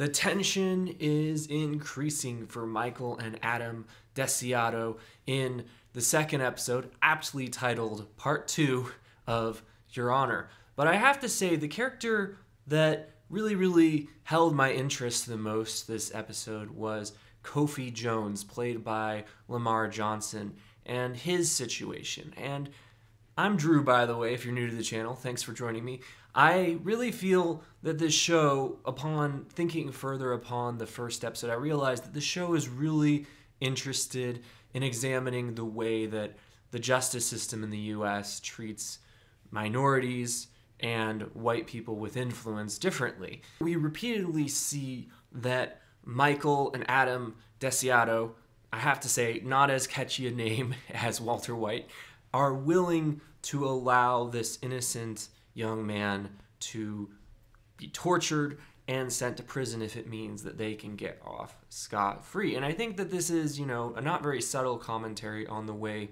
The tension is increasing for Michael and Adam Desiato in the second episode, aptly titled Part 2 of Your Honor. But I have to say, the character that really, really held my interest the most this episode was Kofi Jones, played by Lamar Johnson, and his situation. And I'm Drew, by the way, if you're new to the channel. Thanks for joining me. I really feel that this show, upon thinking further upon the first episode, I realized that the show is really interested in examining the way that the justice system in the US treats minorities and white people with influence differently. We repeatedly see that Michael and Adam Desiato, I have to say, not as catchy a name as Walter White, are willing to allow this innocent young man to be tortured and sent to prison if it means that they can get off scot free. And I think that this is, you know, a not very subtle commentary on the way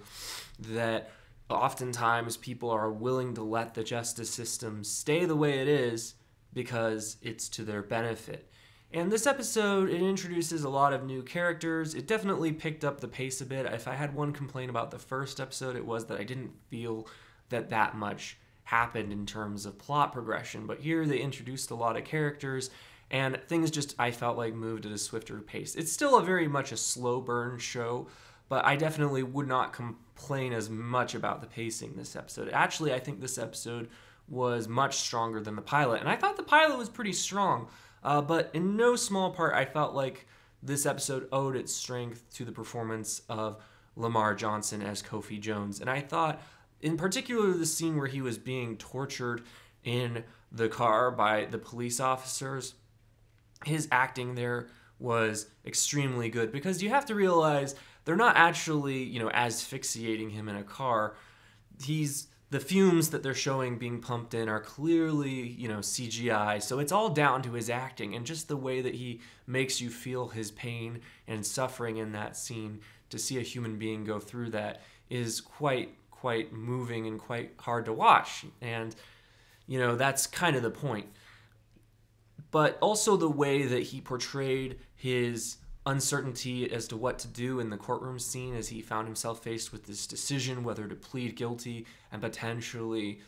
that oftentimes people are willing to let the justice system stay the way it is because it's to their benefit. And this episode, it introduces a lot of new characters. It definitely picked up the pace a bit. If I had one complaint about the first episode, it was that I didn't feel that that much happened in terms of plot progression. But here they introduced a lot of characters and things just, I felt like, moved at a swifter pace. It's still a very much a slow burn show, but I definitely would not complain as much about the pacing this episode. Actually, I think this episode was much stronger than the pilot, and I thought the pilot was pretty strong, uh, but in no small part, I felt like this episode owed its strength to the performance of Lamar Johnson as Kofi Jones. And I thought in particular the scene where he was being tortured in the car by the police officers his acting there was extremely good because you have to realize they're not actually you know asphyxiating him in a car he's the fumes that they're showing being pumped in are clearly you know cgi so it's all down to his acting and just the way that he makes you feel his pain and suffering in that scene to see a human being go through that is quite quite moving and quite hard to watch. And, you know, that's kind of the point. But also the way that he portrayed his uncertainty as to what to do in the courtroom scene as he found himself faced with this decision whether to plead guilty and potentially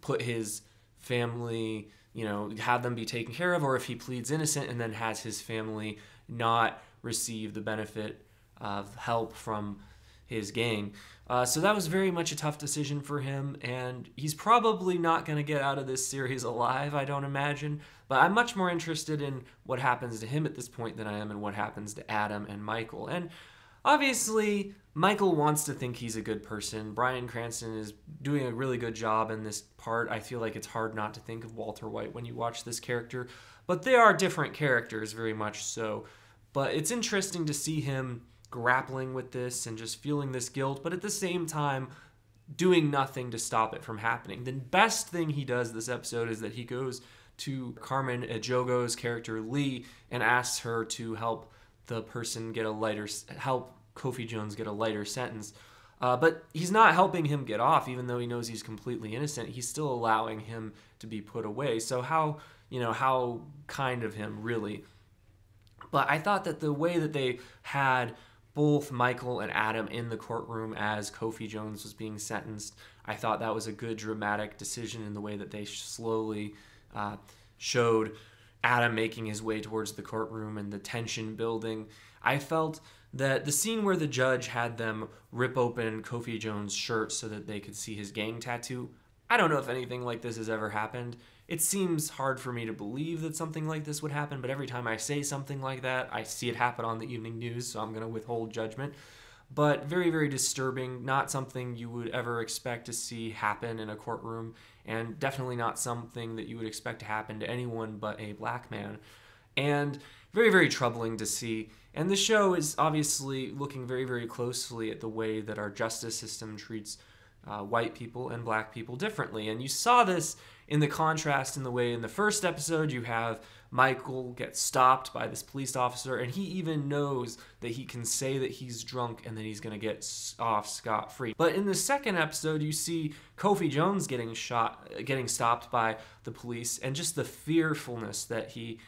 put his family, you know, have them be taken care of, or if he pleads innocent and then has his family not receive the benefit of help from his gang. Uh, so that was very much a tough decision for him, and he's probably not going to get out of this series alive, I don't imagine. But I'm much more interested in what happens to him at this point than I am in what happens to Adam and Michael. And obviously, Michael wants to think he's a good person. Brian Cranston is doing a really good job in this part. I feel like it's hard not to think of Walter White when you watch this character, but they are different characters, very much so. But it's interesting to see him grappling with this and just feeling this guilt, but at the same time, doing nothing to stop it from happening. The best thing he does this episode is that he goes to Carmen Ejogo's character Lee and asks her to help the person get a lighter help Kofi Jones get a lighter sentence. Uh, but he's not helping him get off, even though he knows he's completely innocent. He's still allowing him to be put away. So how you know how kind of him, really. But I thought that the way that they had both Michael and Adam in the courtroom as Kofi Jones was being sentenced. I thought that was a good dramatic decision in the way that they slowly uh, showed Adam making his way towards the courtroom and the tension building. I felt that the scene where the judge had them rip open Kofi Jones' shirt so that they could see his gang tattoo, I don't know if anything like this has ever happened. It seems hard for me to believe that something like this would happen, but every time I say something like that, I see it happen on the evening news, so I'm going to withhold judgment. But very, very disturbing, not something you would ever expect to see happen in a courtroom, and definitely not something that you would expect to happen to anyone but a black man. And very, very troubling to see. And the show is obviously looking very, very closely at the way that our justice system treats uh, white people and black people differently. And you saw this in the contrast in the way in the first episode you have Michael get stopped by this police officer, and he even knows that he can say that he's drunk and that he's gonna get off scot free. But in the second episode, you see Kofi Jones getting shot, getting stopped by the police, and just the fearfulness that he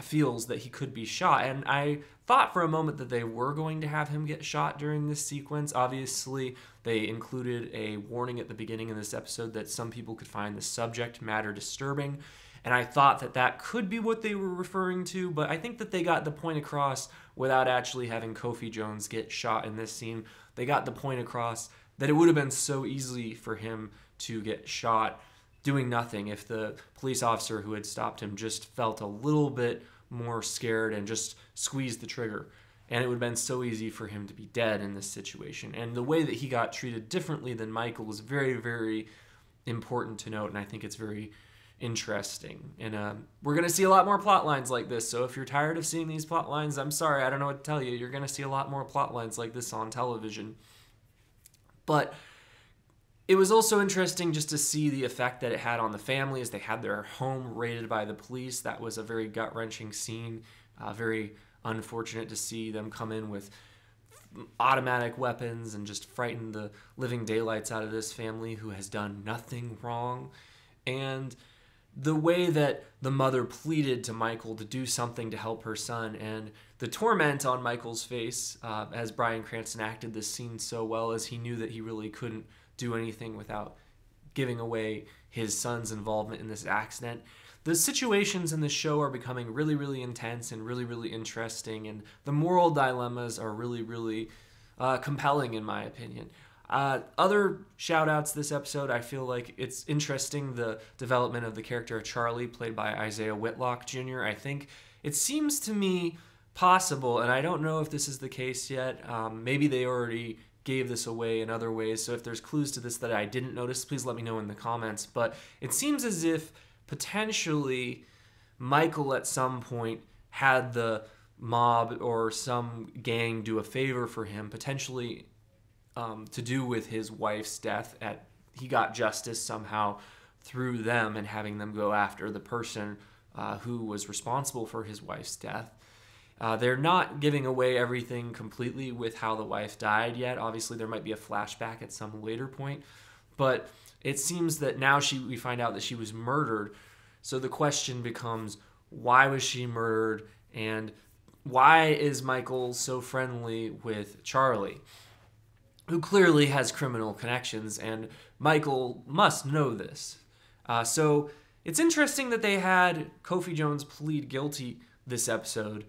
feels that he could be shot. And I thought for a moment that they were going to have him get shot during this sequence. Obviously, they included a warning at the beginning of this episode that some people could find the subject matter disturbing. And I thought that that could be what they were referring to, but I think that they got the point across without actually having Kofi Jones get shot in this scene. They got the point across that it would have been so easy for him to get shot doing nothing, if the police officer who had stopped him just felt a little bit more scared and just squeezed the trigger. And it would have been so easy for him to be dead in this situation. And the way that he got treated differently than Michael was very, very important to note. And I think it's very interesting. And um, we're going to see a lot more plot lines like this. So if you're tired of seeing these plot lines, I'm sorry, I don't know what to tell you. You're going to see a lot more plot lines like this on television. But it was also interesting just to see the effect that it had on the family as they had their home raided by the police. That was a very gut wrenching scene. Uh, very unfortunate to see them come in with automatic weapons and just frighten the living daylights out of this family who has done nothing wrong. And the way that the mother pleaded to Michael to do something to help her son, and the torment on Michael's face uh, as Brian Cranston acted this scene so well as he knew that he really couldn't do anything without giving away his son's involvement in this accident. The situations in the show are becoming really, really intense and really, really interesting, and the moral dilemmas are really, really uh, compelling, in my opinion. Uh, other shout outs this episode, I feel like it's interesting the development of the character of Charlie, played by Isaiah Whitlock Jr. I think it seems to me possible, and I don't know if this is the case yet, um, maybe they already gave this away in other ways. So if there's clues to this that I didn't notice, please let me know in the comments. But it seems as if potentially Michael at some point had the mob or some gang do a favor for him, potentially um, to do with his wife's death. At he got justice somehow through them and having them go after the person uh, who was responsible for his wife's death. Uh, they're not giving away everything completely with how the wife died yet. Obviously, there might be a flashback at some later point, but it seems that now she we find out that she was murdered. So the question becomes, why was she murdered, and why is Michael so friendly with Charlie, who clearly has criminal connections, and Michael must know this. Uh, so it's interesting that they had Kofi Jones plead guilty this episode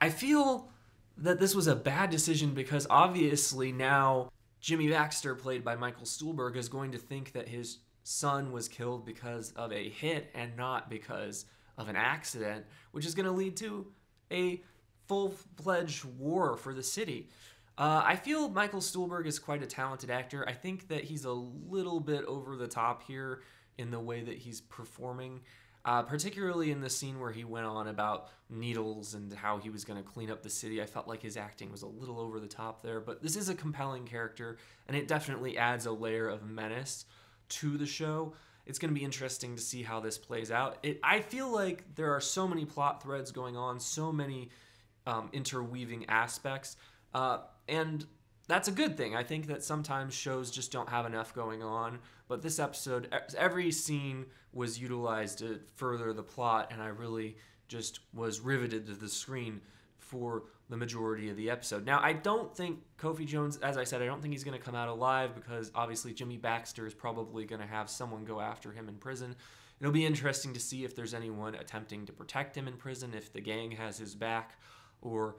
I feel that this was a bad decision because obviously now Jimmy Baxter, played by Michael Stuhlberg, is going to think that his son was killed because of a hit and not because of an accident, which is going to lead to a full fledged war for the city. Uh, I feel Michael Stuhlberg is quite a talented actor. I think that he's a little bit over the top here in the way that he's performing. Uh, particularly in the scene where he went on about needles and how he was going to clean up the city. I felt like his acting was a little over the top there, but this is a compelling character, and it definitely adds a layer of menace to the show. It's going to be interesting to see how this plays out. It, I feel like there are so many plot threads going on, so many um, interweaving aspects, uh, and that's a good thing. I think that sometimes shows just don't have enough going on, but this episode, every scene was utilized to further the plot, and I really just was riveted to the screen for the majority of the episode. Now, I don't think Kofi Jones, as I said, I don't think he's going to come out alive because obviously Jimmy Baxter is probably going to have someone go after him in prison. It'll be interesting to see if there's anyone attempting to protect him in prison, if the gang has his back, or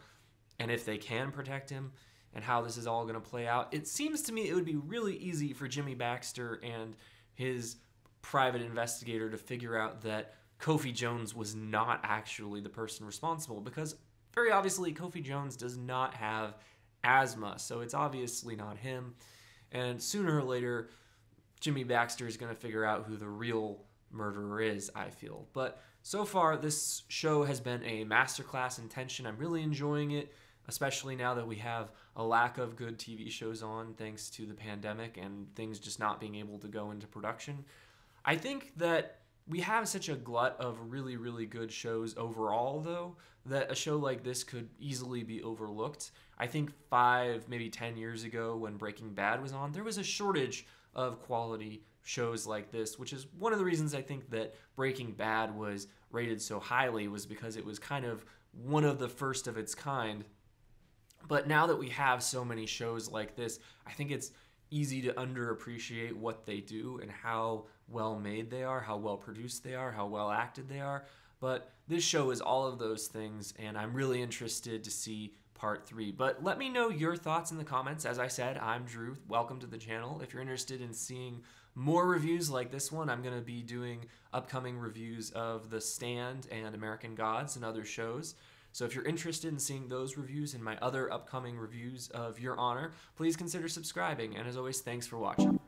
and if they can protect him and how this is all going to play out. It seems to me it would be really easy for Jimmy Baxter and his private investigator to figure out that Kofi Jones was not actually the person responsible because very obviously Kofi Jones does not have asthma, so it's obviously not him. And sooner or later, Jimmy Baxter is going to figure out who the real murderer is, I feel. But so far, this show has been a masterclass in tension. I'm really enjoying it especially now that we have a lack of good TV shows on thanks to the pandemic and things just not being able to go into production. I think that we have such a glut of really, really good shows overall, though, that a show like this could easily be overlooked. I think five, maybe 10 years ago when Breaking Bad was on, there was a shortage of quality shows like this, which is one of the reasons I think that Breaking Bad was rated so highly was because it was kind of one of the first of its kind but now that we have so many shows like this, I think it's easy to underappreciate what they do and how well made they are, how well produced they are, how well acted they are. But this show is all of those things, and I'm really interested to see part three. But let me know your thoughts in the comments. As I said, I'm Drew. Welcome to the channel. If you're interested in seeing more reviews like this one, I'm going to be doing upcoming reviews of The Stand and American Gods and other shows. So if you're interested in seeing those reviews and my other upcoming reviews of Your Honor, please consider subscribing. And as always, thanks for watching.